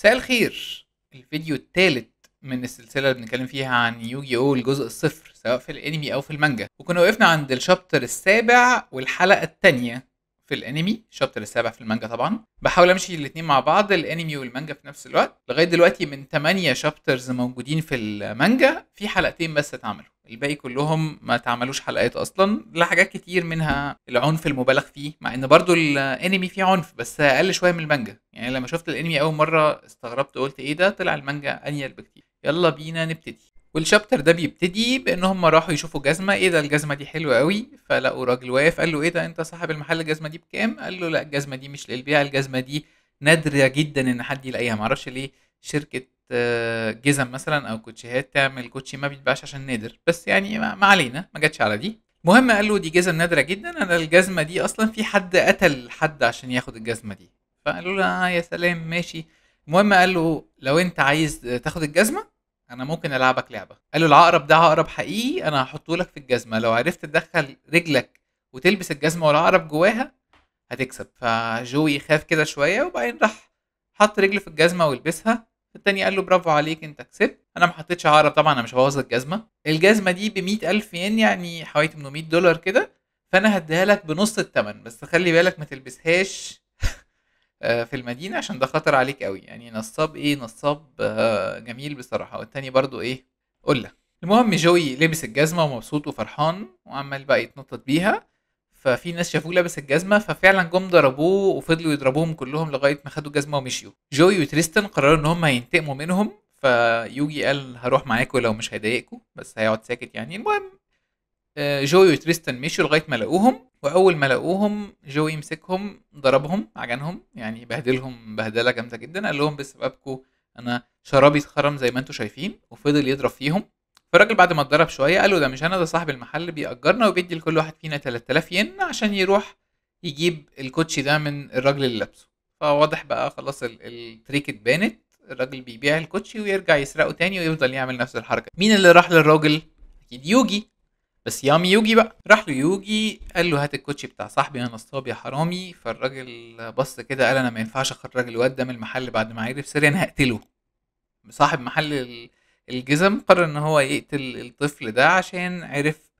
مساء الخير الفيديو الثالث من السلسلة اللي بنتكلم فيها عن يوجي او الجزء الصفر سواء في الانمي او في المانجا وكنا وقفنا عند الشابتر السابع والحلقة الثانية في الانمي الشابتر السابع في المانجا طبعا بحاول امشي الاثنين مع بعض الانمي والمانجا في نفس الوقت لغايه دلوقتي من 8 شابترز موجودين في المانجا في حلقتين بس اتعملوا الباقي كلهم ما اتعملوش حلقات اصلا لحاجات كتير منها العنف المبالغ فيه مع ان برضو الانمي فيه عنف بس اقل شويه من المانجا يعني لما شفت الانمي اول مره استغربت قلت ايه ده طلع المانجا انيل بكتير يلا بينا نبتدي والشابتر ده بيبتدي بان هم راحوا يشوفوا جزمه ايه ده الجزمه دي حلوه قوي فلقوا راجل واقف قال له ايه ده انت صاحب المحل الجزمه دي بكام قال له لا الجزمه دي مش للبيع الجزمه دي نادره جدا ان حد يلاقيها معرفش ليه شركه آه، جزم مثلا او كوتشيهات تعمل كوتشي ما بيتباعش عشان نادر بس يعني ما علينا ما جاتش على دي المهم قال له دي جزم نادره جدا انا الجزمه دي اصلا في حد قتل حد عشان ياخد الجزمه دي فقالوا له آه يا سلام ماشي المهم قال له لو انت عايز تاخد الجزمه انا ممكن العبك لعبه قال له العقرب ده عقرب حقيقي انا هحطه لك في الجزمه لو عرفت تدخل رجلك وتلبس الجزمه والعقرب جواها هتكسب فجوي خاف كده شويه وبعدين راح حط رجله في الجزمه ولبسها التاني قال له برافو عليك انت كسبت انا ما حطيتش عقرب طبعا انا مش هبوظ الجزمه الجزمه دي ب ألف ين يعني حوالي 800 دولار كده فانا هديها لك بنص الثمن بس خلي بالك ما تلبسهاش آه، في المدينه عشان ده خطر عليك قوي يعني نصاب ايه نصاب آه، جميل بصراحه والتاني برضو ايه قله المهم جوي لبس الجزمه ومبسوط وفرحان وعمال بقى يتنطط بيها ففي ناس شافوه لابس الجزمه ففعلا جم ضربوه وفضلوا يضربوهم كلهم لغايه ما خدوا الجزمه ومشيوا جوي وتريستن قرروا ان هم هينتقموا منهم فيوجي قال هروح معاكم لو مش هيضايقكم بس هيقعد ساكت يعني المهم آه، جوي وتريستن مشوا لغايه ما لقوهم واول ما لقوهم جوي مسكهم ضربهم عجنهم يعني بهدلهم بهدله جامده جدا قال لهم بسببكم انا شرابي اتخرم زي ما انتم شايفين وفضل يضرب فيهم فالراجل بعد ما اتضرب شويه قال له ده مش انا ده صاحب المحل بيأجرنا وبيدي لكل واحد فينا 3000 ين عشان يروح يجيب الكوتشي ده من الراجل اللي لابسه فواضح بقى خلاص التريك اتبانت الراجل بيبيع الكوتشي ويرجع يسرقه تاني ويفضل يعمل نفس الحركه مين اللي راح للراجل اكيد يوجي بس يامي يوجي بقى راح له يوجي قال له هات الكوتشي بتاع صاحبي انا نصاب يا حرامي فالراجل بص كده قال انا ما ينفعش اخرج الواد ده من المحل بعد ما عرف سري انا هقتله صاحب محل الجزم قرر ان هو يقتل الطفل ده عشان عرف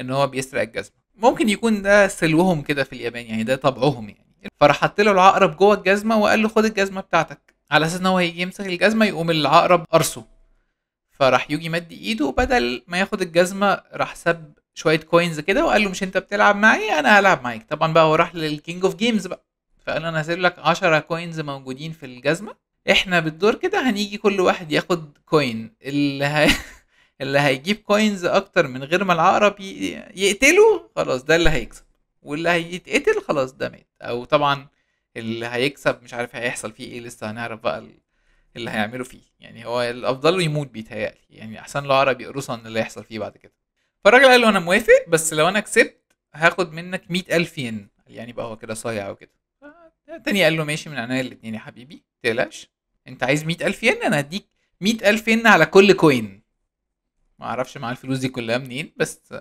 ان هو بيسرق الجزمه ممكن يكون ده سلوهم كده في اليابان يعني ده طبعهم يعني فراح حط له العقرب جوه الجزمه وقال له خد الجزمه بتاعتك على اساس ان هو هيجي يمسك الجزمه يقوم العقرب قرصه فراح يوجي مد ايده بدل ما ياخد الجزمه راح ساب شويه كوينز كده وقال له مش انت بتلعب معايا انا هلعب معاك طبعا بقى هو راح للكينج اوف جيمز بقى فقال له انا هسيب لك 10 كوينز موجودين في الجزمه احنا بالدور كده هنيجي كل واحد ياخد كوين اللي هي... اللي هيجيب كوينز اكتر من غير ما العقرب يقتله خلاص ده اللي هيكسب واللي هيتقتل خلاص ده مات او طبعا اللي هيكسب مش عارف هيحصل فيه ايه لسه هنعرف بقى اللي هيعمله فيه يعني هو الافضل له يموت بيتهيألي يعني احسن له عربي قرصا اللي هيحصل فيه بعد كده فالراجل قال له انا موافق بس لو انا كسبت هاخد منك 100000 ين يعني بقى هو كده صايع وكده التاني قال له ماشي من عينيا الاتنين يا حبيبي تقلقش انت عايز 100000 ين انا هديك 100000 ين على كل كوين ما اعرفش مع الفلوس دي كلها منين بس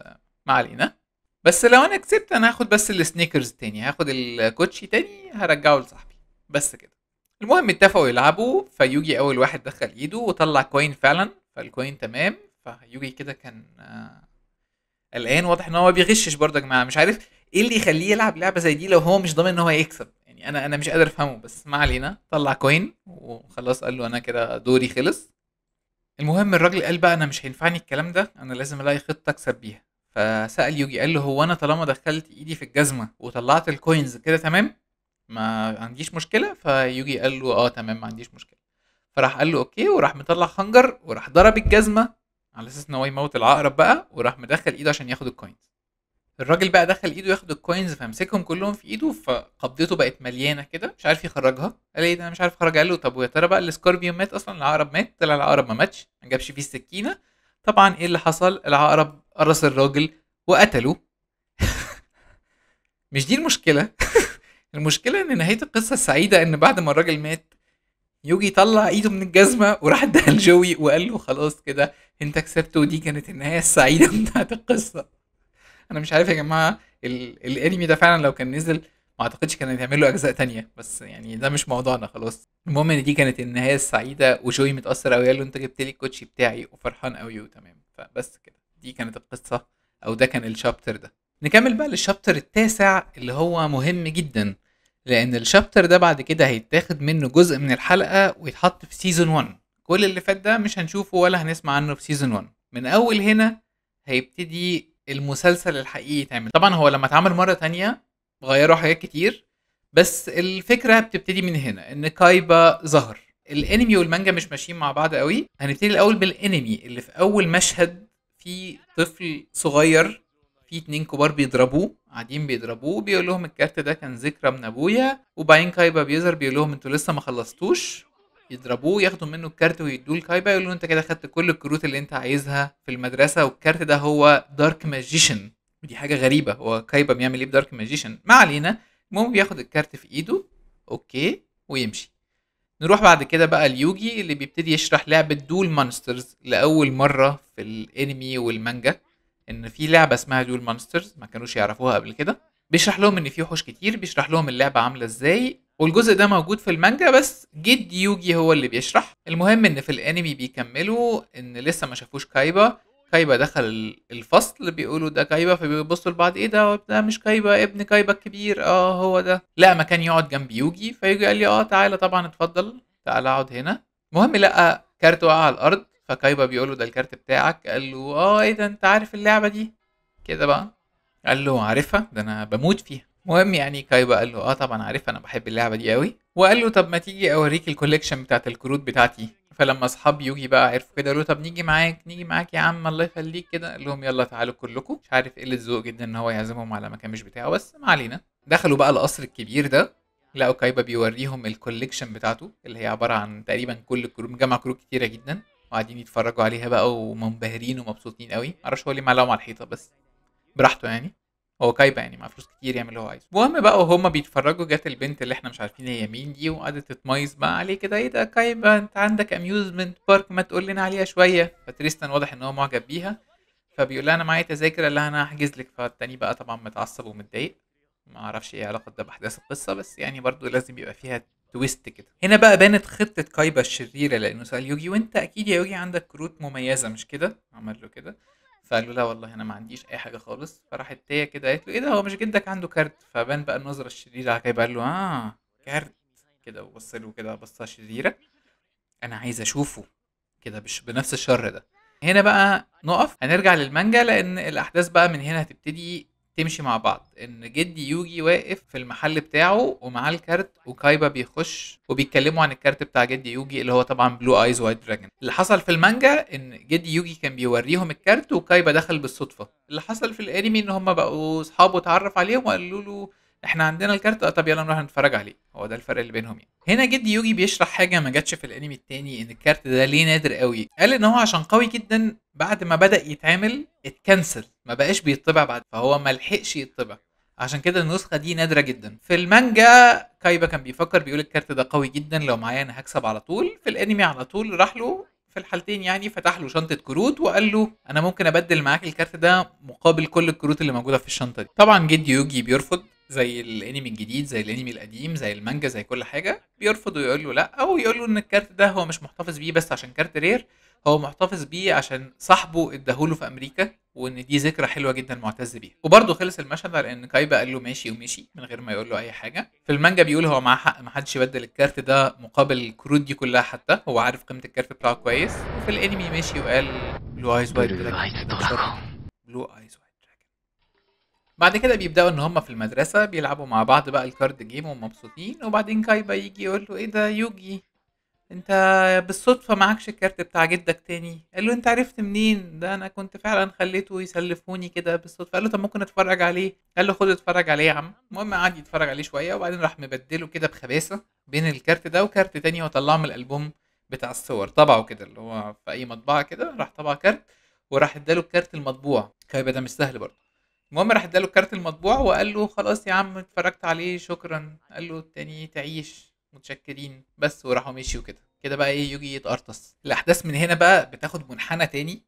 ما علينا بس لو انا كسبت انا هاخد بس السنيكرز تاني هاخد الكوتشي تاني هرجعه لصاحبي بس كده المهم اتفقوا يلعبوا فيوجي اول واحد دخل ايده وطلع كوين فعلا فالكوين تمام فيوجي كده كان آه، قلقان واضح ان هو ما بيغشش برضه يا جماعه مش عارف ايه اللي يخليه يلعب لعبه زي دي لو هو مش ضامن ان هو يكسب يعني انا انا مش قادر افهمه بس ما علينا طلع كوين وخلاص قال له انا كده دوري خلص المهم الراجل قال بقى انا مش هينفعني الكلام ده انا لازم الاقي خطه اكسب بيها فسال يوجي قال له هو انا طالما دخلت ايدي في الجزمه وطلعت الكوينز كده تمام ما عنديش مشكله فيوجي قال له اه تمام ما عنديش مشكله فراح قال له اوكي وراح مطلع خنجر وراح ضرب الجزمه على اساس ان هو يموت العقرب بقى وراح مدخل ايده عشان ياخد الكوينز الراجل بقى دخل ايده ياخد الكوينز فمسكهم كلهم في ايده فقبضته بقت مليانه كده مش عارف يخرجها قال ايه ده انا مش عارف اخرجها قال له طب ويا ترى بقى السكوربيون مات اصلا العقرب مات طلع العقرب ما ماتش ما جابش فيه السكينه طبعا ايه اللي حصل العقرب قرص الراجل وقتله مش دي المشكله المشكله ان نهايه القصه السعيده ان بعد ما الراجل مات يوجي طلع ايده من الجزمه وراح اداها لجوي وقال له خلاص كده انت كسبت ودي كانت النهايه السعيده بتاعت القصه انا مش عارف يا جماعه الانمي ده فعلا لو كان نزل ما اعتقدش كان هيتعمل له اجزاء تانية بس يعني ده مش موضوعنا خلاص المهم ان دي كانت النهايه السعيده وجوي متاثر قوي قال له انت جبت لي الكوتشي بتاعي وفرحان قوي وتمام فبس كده دي كانت القصه او ده كان الشابتر ده نكمل بقى للشابتر التاسع اللي هو مهم جدا لان الشابتر ده بعد كده هيتاخد منه جزء من الحلقه ويتحط في سيزون 1 كل اللي فات ده مش هنشوفه ولا هنسمع عنه في سيزون 1 من اول هنا هيبتدي المسلسل الحقيقي يتعمل طبعا هو لما اتعمل مره تانية غيروا حاجات كتير بس الفكره بتبتدي من هنا ان كايبا ظهر الانمي والمانجا مش ماشيين مع بعض قوي هنبتدي الاول بالانمي اللي في اول مشهد في طفل صغير في اتنين كبار بيضربوه قاعدين بيضربوه بيقول لهم الكارت ده كان ذكرى من ابويا وبعدين كايبا بيظهر بيقول لهم انتوا لسه ما خلصتوش يضربوه ياخدوا منه الكارت ويدوه لكايبا يقول له انت كده خدت كل الكروت اللي انت عايزها في المدرسه والكارت ده هو دارك ماجيشن ودي حاجه غريبه هو كايبا بيعمل ايه بدارك ماجيشن ما علينا المهم بياخد الكارت في ايده اوكي ويمشي نروح بعد كده بقى ليوجي اللي بيبتدي يشرح لعبه دول مانسترز لاول مره في الانمي والمانجا ان في لعبه اسمها دول مانسترز ما كانوش يعرفوها قبل كده بيشرح لهم ان في وحوش كتير بيشرح لهم اللعبه عامله ازاي والجزء ده موجود في المانجا بس جد يوجي هو اللي بيشرح المهم ان في الانمي بيكملوا ان لسه ما شافوش كايبا كايبا دخل الفصل بيقولوا ده كايبا فبيبصوا لبعض ايه ده ده مش كايبا ابن كايبا الكبير اه هو ده لا ما كان يقعد جنب يوجي فيوجي قال لي اه تعالى طبعا اتفضل تعالى اقعد هنا المهم لقى كارت وقع على الارض فكايبا بيقول له ده الكارت بتاعك قال له اه ايه ده انت عارف اللعبه دي كده بقى قال له عارفها ده انا بموت فيها مهم يعني كايبا قال له اه طبعا عارفها انا بحب اللعبه دي قوي وقال له طب ما تيجي اوريك الكوليكشن بتاعت الكروت بتاعتي فلما اصحاب يوجي بقى عرفوا كده قالوا له طب نيجي معاك نيجي معاك يا عم الله يخليك كده قال لهم يلا تعالوا كلكم مش عارف قله إيه الذوق جدا ان هو يعزمهم على مكان مش بتاعه بس ما علينا دخلوا بقى القصر الكبير ده لقوا كايبا بيوريهم الكوليكشن بتاعته اللي هي عباره عن تقريبا كل الكروت مجمع كروت كتيره جدا وقاعدين يتفرجوا عليها بقى ومنبهرين ومبسوطين قوي معرفش هو ليه معلقهم على الحيطه بس براحته يعني هو كايبه يعني مع فلوس كتير يعمل اللي هو عايزه المهم بقى وهما بيتفرجوا جت البنت اللي احنا مش عارفين هي مين دي وقعدت تتميز بقى عليه كده ايه ده كايبه انت عندك اميوزمنت بارك ما تقول لنا عليها شويه فتريستان واضح ان هو معجب بيها فبيقول لها انا معايا تذاكر اللي انا هحجز لك فالتاني بقى طبعا متعصب ومتضايق ما اعرفش ايه علاقه ده باحداث القصه بس يعني برضو لازم يبقى فيها تويست كده هنا بقى بانت خطه كايبا الشريره لانه سال يوجي وانت اكيد يا يوجي عندك كروت مميزه مش كده عمل له كده فقال له لا والله انا ما عنديش اي حاجه خالص فراحت هي كده قالت له ايه ده هو مش جدك عنده كارت فبان بقى النظره الشريره على كايبا قال له اه كارت كده وبص له كده بصه شريره انا عايز اشوفه كده بش بنفس الشر ده هنا بقى نقف هنرجع للمانجا لان الاحداث بقى من هنا هتبتدي تمشي مع بعض ان جدي يوجي واقف في المحل بتاعه ومعاه الكارت وكايبا بيخش وبيتكلموا عن الكارت بتاع جدي يوجي اللي هو طبعا بلو ايز وايت دراجون اللي حصل في المانجا ان جدي يوجي كان بيوريهم الكارت وكايبا دخل بالصدفه اللي حصل في الانمي ان هم بقوا اصحابه اتعرف عليهم وقالوا له احنا عندنا الكارت طب يلا نروح نتفرج عليه هو ده الفرق اللي بينهم يعني هنا جدي يوجي بيشرح حاجه ما جاتش في الانمي التاني ان الكارت ده ليه نادر قوي قال ان هو عشان قوي جدا بعد ما بدا يتعمل اتكنسل ما بقاش بيطبع بعد فهو ما لحقش يطبع عشان كده النسخه دي نادره جدا في المانجا كايبا كان بيفكر بيقول الكارت ده قوي جدا لو معايا انا هكسب على طول في الانمي على طول راح له في الحالتين يعني فتح له شنطه كروت وقال له انا ممكن ابدل معاك الكارت ده مقابل كل الكروت اللي موجوده في الشنطه دي طبعا جدي يوجي بيرفض زي الانمي الجديد زي الانمي القديم زي المانجا زي كل حاجه بيرفض ويقول له لا او يقول له ان الكارت ده هو مش محتفظ بيه بس عشان كارت رير هو محتفظ بيه عشان صاحبه اداهوله في امريكا وان دي ذكرى حلوه جدا معتز بيها وبرضه خلص المشهد على ان كايبا قال له ماشي ومشي من غير ما يقول له اي حاجه في المانجا بيقول هو معاه حق محدش يبدل الكارت ده مقابل الكروت دي كلها حتى هو عارف قيمه الكارت بتاعه كويس وفي الانمي ماشي وقال بلو ايز وايت بلو ايز بعد كده بيبداوا ان هما في المدرسه بيلعبوا مع بعض بقى الكارد جيم ومبسوطين وبعدين كايبا يجي يقول له ايه ده يوجي انت بالصدفه معكش الكارت بتاع جدك تاني قال له انت عرفت منين ده انا كنت فعلا خليته يسلفوني كده بالصدفه قال له طب ممكن اتفرج عليه قال له خد اتفرج عليه يا عم المهم قعد يتفرج عليه شويه وبعدين راح مبدله كده بخباثه بين الكارت ده وكارت تاني وطلعه من الالبوم بتاع الصور طبعه كده اللي هو في اي مطبعه كده راح طبع كارت وراح اداله الكارت المطبوع كايبا ده مش سهل برضه المهم راح اداله الكارت المطبوع وقال له خلاص يا عم اتفرجت عليه شكرا قال له تاني تعيش متشكرين بس وراحوا مشيوا كده كده بقى ايه يجي يتقرطص الاحداث من هنا بقى بتاخد منحنى تاني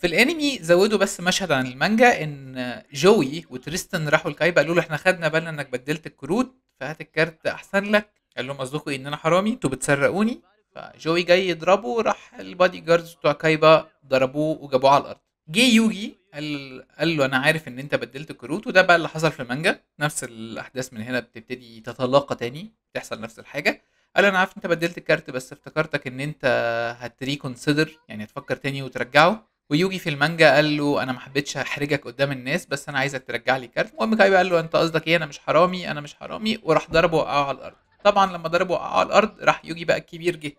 في الانمي زودوا بس مشهد عن المانجا ان جوي وتريستن راحوا الكايبا قالوا له احنا خدنا بالنا انك بدلت الكروت فهات الكارت احسن لك قال لهم قصدكم ان انا حرامي انتوا بتسرقوني فجوي جاي يضربه راح البادي جاردز بتوع كايبا ضربوه وجابوه على الارض جه يوجي قال قال له انا عارف ان انت بدلت الكروت وده بقى اللي حصل في المانجا نفس الاحداث من هنا بتبتدي تتلاقى تاني بتحصل نفس الحاجه قال انا عارف انت بدلت الكارت بس افتكرتك ان انت كونسيدر يعني هتفكر تاني وترجعه ويوجي في المانجا قال له انا ما حبيتش احرجك قدام الناس بس انا عايزك ترجع لي كارت المهم كايو قال له انت قصدك ايه انا مش حرامي انا مش حرامي وراح ضربه وقعه على الارض طبعا لما ضربه وقعه على الارض راح يوجي بقى الكبير جه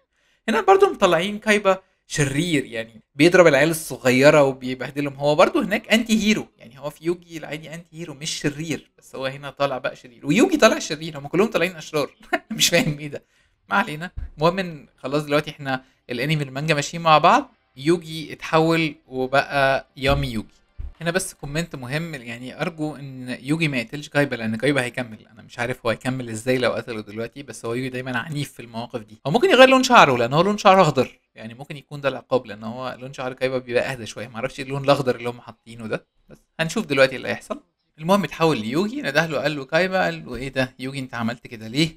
هنا برضو مطلعين كايبا شرير يعني بيضرب العيال الصغيره وبيبهدلهم هو برضه هناك انتي هيرو يعني هو في يوجي العادي انتي هيرو مش شرير بس هو هنا طالع بقى شرير ويوجي طالع شرير هم كلهم طالعين اشرار مش فاهم ايه ده ما علينا المهم ان خلاص دلوقتي احنا الانمي المانجا ماشيين مع بعض يوجي اتحول وبقى يامي يوجي هنا بس كومنت مهم يعني ارجو ان يوجي ما يقتلش كايبا لان كايبا هيكمل انا مش عارف هو هيكمل ازاي لو قتله دلوقتي بس هو يوجي دايما عنيف في المواقف دي هو ممكن يغير لون شعره لان هو لون شعره اخضر يعني ممكن يكون ده العقاب لان هو لون شعر كايبا بيبقى اهدى شويه معرفش إيه اللون الاخضر اللي هم حاطينه ده بس هنشوف دلوقتي اللي هيحصل المهم اتحول ليوجي نده له قال له كايبا قال له ايه ده يوجي انت عملت كده ليه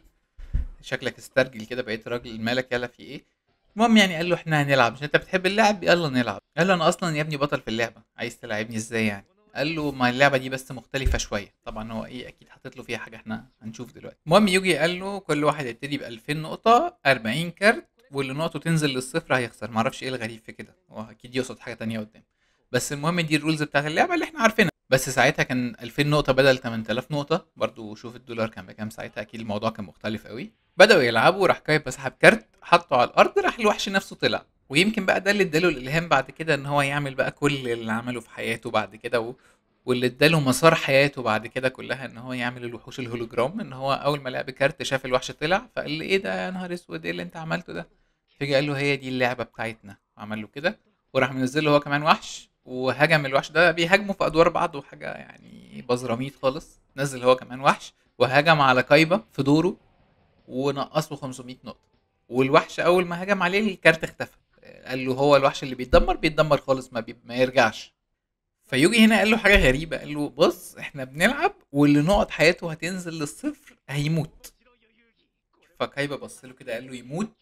شكلك استرجل كده بقيت راجل مالك يلا في ايه المهم يعني قال له احنا هنلعب مش انت بتحب اللعب يلا نلعب قال له انا اصلا يا ابني بطل في اللعبه عايز تلعبني ازاي يعني قال له ما اللعبه دي بس مختلفه شويه طبعا هو ايه اكيد حاطط له فيها حاجه احنا هنشوف دلوقتي المهم يوجي قال له كل واحد يبتدي ب 2000 نقطه 40 كارت واللي نقطه تنزل للصفر هيخسر معرفش ايه الغريب في كده هو اكيد يقصد حاجه تانية قدام بس المهم دي الرولز بتاعت اللعبه اللي احنا عارفينها بس ساعتها كان 2000 نقطه بدل 8000 نقطه برضو شوف الدولار كان بكام ساعتها اكيد الموضوع كان مختلف قوي بداوا يلعبوا راح كايب سحب كارت حطه على الارض راح الوحش نفسه طلع ويمكن بقى ده اللي اداله الالهام بعد كده ان هو يعمل بقى كل اللي عمله في حياته بعد كده و... واللي اداله مسار حياته بعد كده كلها ان هو يعمل الوحوش الهولوجرام ان هو اول ما لعب كارت شاف الوحش طلع فقال لي ايه ده يا نهار اسود ايه اللي انت عملته ده فجأة قال له هي دي اللعبه بتاعتنا عمل له كده وراح منزل له هو كمان وحش وهجم الوحش ده بيهاجمه في ادوار بعض وحاجه يعني بزراميط خالص نزل هو كمان وحش وهجم على كايبا في دوره ونقصه 500 نقطه والوحش اول ما هجم عليه الكارت اختفى قال له هو الوحش اللي بيتدمر بيتدمر خالص ما, بي... ما يرجعش فيوجي هنا قال له حاجه غريبه قال له بص احنا بنلعب واللي نقط حياته هتنزل للصفر هيموت فكايبا بص له كده قال له يموت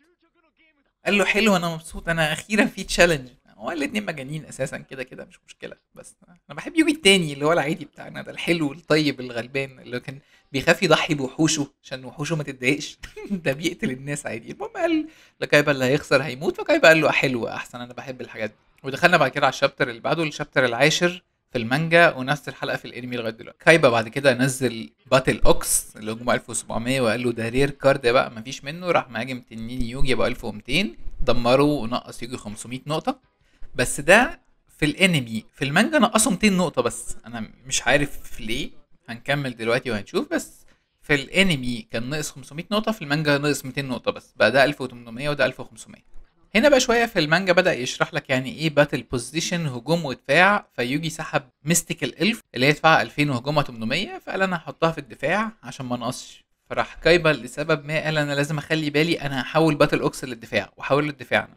قال له حلو انا مبسوط انا اخيرا في تشالنج هو الاتنين مجانين اساسا كده كده مش مشكله بس انا بحب يوجي التاني اللي هو العادي بتاعنا ده الحلو الطيب الغلبان اللي كان بيخاف يضحي بوحوشه عشان وحوشه ما تتضايقش ده بيقتل الناس عادي المهم قال لكايبا اللي هيخسر هيموت فكايبا قال له حلو احسن انا بحب الحاجات دي ودخلنا بعد كده على الشابتر اللي بعده الشابتر العاشر في المانجا ونفس الحلقه في الانمي لغايه دلوقتي كايبا بعد كده نزل باتل اوكس اللي هجمه 1700 وقال له ده رير كارد بقى مفيش منه راح مهاجم تنين يوجي ب 1200 دمره ونقص يوجي 500 نقطه بس ده في الانمي في المانجا نقصه 200 نقطه بس انا مش عارف ليه هنكمل دلوقتي وهنشوف بس في الانمي كان ناقص 500 نقطة في المانجا ناقص 200 نقطة بس بقى ده 1800 وده 1500 هنا بقى شوية في المانجا بدأ يشرح لك يعني ايه باتل بوزيشن هجوم ودفاع فيوجي سحب ميستيكال الالف اللي هي دفاعها 2000 وهجومها 800 فقال انا هحطها في الدفاع عشان ما نقصش فراح كايبا لسبب ما قال انا لازم اخلي بالي انا هحول باتل اوكس للدفاع وحول للدفاع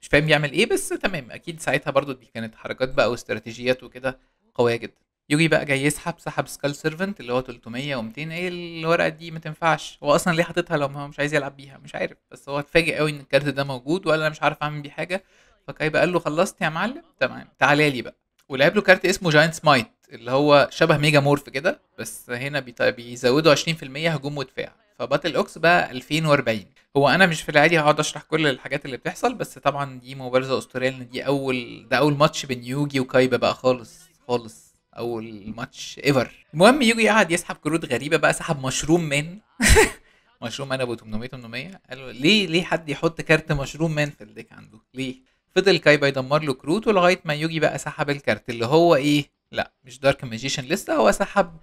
مش فاهم بيعمل ايه بس تمام اكيد ساعتها برضو دي كانت حركات بقى واستراتيجيات وكده قويه جدا يجي بقى جاي يسحب سحب سكال سيرفنت اللي هو 300 و200 ايه الورقه دي ما تنفعش هو اصلا ليه حاططها لو هو مش عايز يلعب بيها مش عارف بس هو اتفاجئ قوي ان الكارت ده موجود وقال انا مش عارف اعمل بيه حاجه فكايبا قال له خلصت يا معلم تمام تعالى لي بقى ولعب له كارت اسمه جاينت سمايت اللي هو شبه ميجا مورف كده بس هنا بيزودوا 20% هجوم ودفاع فباتل اوكس بقى 2040 هو انا مش في العادي هقعد اشرح كل الحاجات اللي بتحصل بس طبعا دي مبارزه اسطوريه دي اول ده اول ماتش بين يوجي وكايبا بقى خالص خالص اول ماتش ايفر المهم يجي قعد يسحب كروت غريبه بقى سحب مشروم من مشروم انا ب 800 800 قالوا ليه ليه حد يحط كارت مشروم مان في الديك عنده ليه فضل كايبا يدمر له كروت ولغايه ما يوجي بقى سحب الكارت اللي هو ايه لا مش دارك ماجيشن لسه هو سحب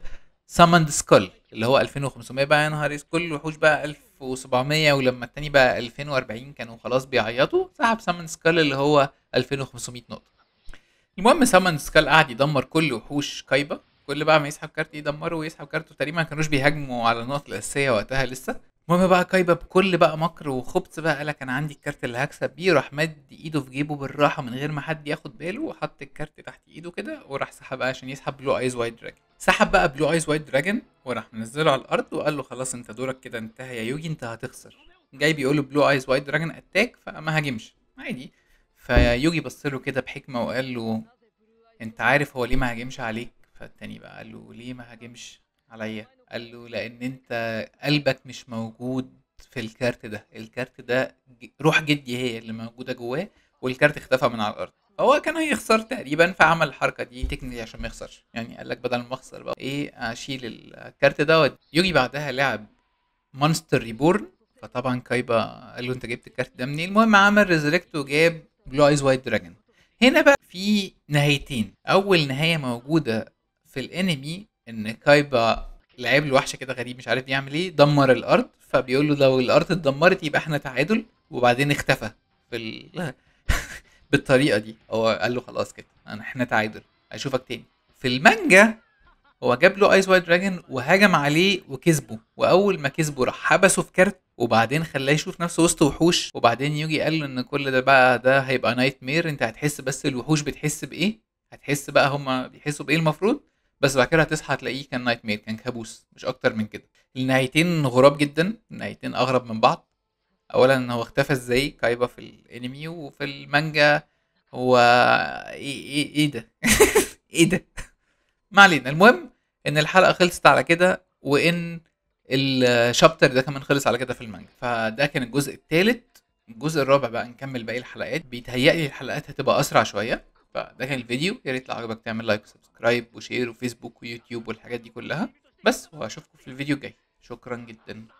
سامند سكول اللي هو 2500 بقى يا نهار كل وحوش بقى 1700 ولما التاني بقى 2040 كانوا خلاص بيعيطوا سحب سامند سكول اللي هو 2500 نقطه المهم سامن سكال قعد يدمر كل وحوش كايبا كل بقى ما يسحب كارت يدمره ويسحب كارته تقريبا ما كانوش بيهاجموا على النقط الاساسيه وقتها لسه المهم بقى كايبا بكل بقى مكر وخبث بقى قالك انا عندي الكارت اللي هكسب بيه راح مد ايده في جيبه بالراحه من غير ما حد ياخد باله وحط الكارت تحت ايده كده وراح سحب عشان يسحب بلو ايز وايت دراجون سحب بقى بلو ايز وايت دراجون وراح منزله على الارض وقال له خلاص انت دورك كده انتهى يا يوجي انت هتخسر جاي بيقول له بلو ايز وايت دراجون اتاك فما هاجمش عادي فيوجي بص له كده بحكمة وقال له انت عارف هو ليه ما هاجمش عليك فالتاني بقى قال له ليه ما هاجمش عليا قال له لان انت قلبك مش موجود في الكارت ده الكارت ده روح جدي هي اللي موجودة جواه والكارت اختفى من على الارض هو كان هيخسر تقريبا فعمل الحركه دي تكنيكلي عشان ما يخسرش يعني قال لك بدل ما اخسر بقى ايه اشيل الكارت دوت يوجي بعدها لعب مانستر ريبورن فطبعا كايبا قال له انت جبت الكارت ده منين المهم عمل ريزريكت وجاب بلو ايز وايت دراجون هنا بقى في نهايتين اول نهايه موجوده في الانمي ان كايبا له الوحش كده غريب مش عارف يعمل ايه دمر الارض فبيقول له لو الارض اتدمرت يبقى احنا تعادل وبعدين اختفى في ال... بالطريقه دي هو قال له خلاص كده احنا تعادل اشوفك تاني في المانجا هو جاب له ايس وايت دراجون وهجم عليه وكسبه واول ما كسبه راح حبسه في كارت وبعدين خلاه يشوف نفسه وسط وحوش وبعدين يجي قال له ان كل ده بقى ده هيبقى نايت مير انت هتحس بس الوحوش بتحس بايه هتحس بقى هما بيحسوا بايه المفروض بس بعد كده هتصحى تلاقيه كان نايت مير كان كابوس مش اكتر من كده النهايتين غراب جدا النهايتين اغرب من بعض اولا هو اختفى ازاي كايبا في الانمي وفي المانجا هو ايه ايه, إيه ده ايه ده ما علينا المهم ان الحلقه خلصت على كده وان الشابتر ده كمان خلص على كده في المانجا فده كان الجزء الثالث الجزء الرابع بقى نكمل باقي الحلقات بيتهيألي الحلقات هتبقى اسرع شويه فده كان الفيديو يا ريت لو عجبك تعمل لايك وسبسكرايب وشير وفيسبوك ويوتيوب والحاجات دي كلها بس واشوفكم في الفيديو الجاي شكرا جدا